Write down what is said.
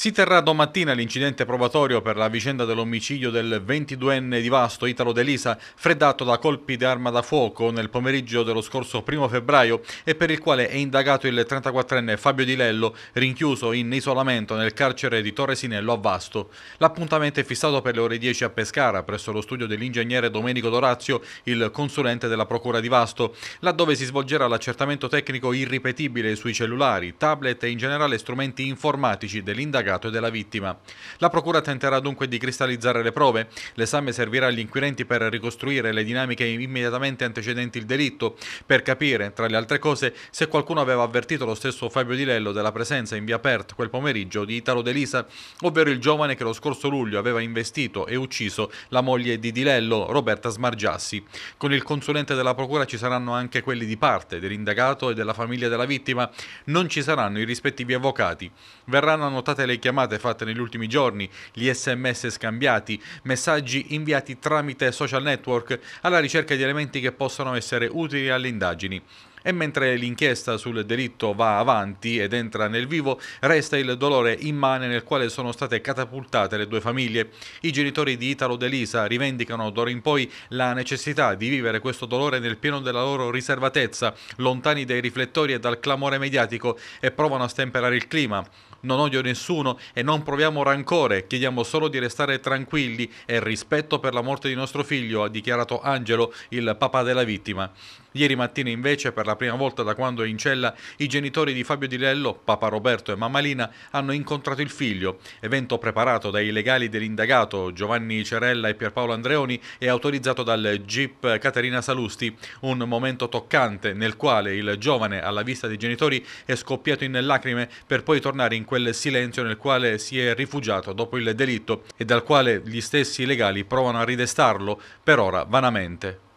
Si terrà domattina l'incidente probatorio per la vicenda dell'omicidio del 22enne di Vasto, Italo Delisa, freddato da colpi di arma da fuoco nel pomeriggio dello scorso 1 febbraio e per il quale è indagato il 34enne Fabio Di Lello, rinchiuso in isolamento nel carcere di Torre Sinello a Vasto. L'appuntamento è fissato per le ore 10 a Pescara, presso lo studio dell'ingegnere Domenico Dorazio, il consulente della Procura di Vasto, laddove si svolgerà l'accertamento tecnico irripetibile sui cellulari, tablet e in generale strumenti informatici dell'indagato indagato e della vittima. La procura tenterà dunque di cristallizzare le prove. L'esame servirà agli inquirenti per ricostruire le dinamiche immediatamente antecedenti il delitto, per capire, tra le altre cose, se qualcuno aveva avvertito lo stesso Fabio Di Lello della presenza in via Pert quel pomeriggio di Italo Delisa, ovvero il giovane che lo scorso luglio aveva investito e ucciso la moglie di Di Lello, Roberta Smargiassi. Con il consulente della procura ci saranno anche quelli di parte dell'indagato e della famiglia della vittima, non ci saranno i rispettivi avvocati. Verranno annotate le chiamate fatte negli ultimi giorni, gli sms scambiati, messaggi inviati tramite social network alla ricerca di elementi che possano essere utili alle indagini. E mentre l'inchiesta sul delitto va avanti ed entra nel vivo, resta il dolore immane nel quale sono state catapultate le due famiglie. I genitori di Italo De Lisa rivendicano d'ora in poi la necessità di vivere questo dolore nel pieno della loro riservatezza, lontani dai riflettori e dal clamore mediatico, e provano a stemperare il clima non odio nessuno e non proviamo rancore, chiediamo solo di restare tranquilli e rispetto per la morte di nostro figlio, ha dichiarato Angelo, il papà della vittima. Ieri mattina invece, per la prima volta da quando è in cella, i genitori di Fabio Di Lello, Papa Roberto e mamma Lina, hanno incontrato il figlio. Evento preparato dai legali dell'indagato Giovanni Cerella e Pierpaolo Andreoni e autorizzato dal GIP Caterina Salusti. Un momento toccante nel quale il giovane, alla vista dei genitori, è scoppiato in lacrime per poi tornare in quel silenzio nel quale si è rifugiato dopo il delitto e dal quale gli stessi legali provano a ridestarlo, per ora vanamente.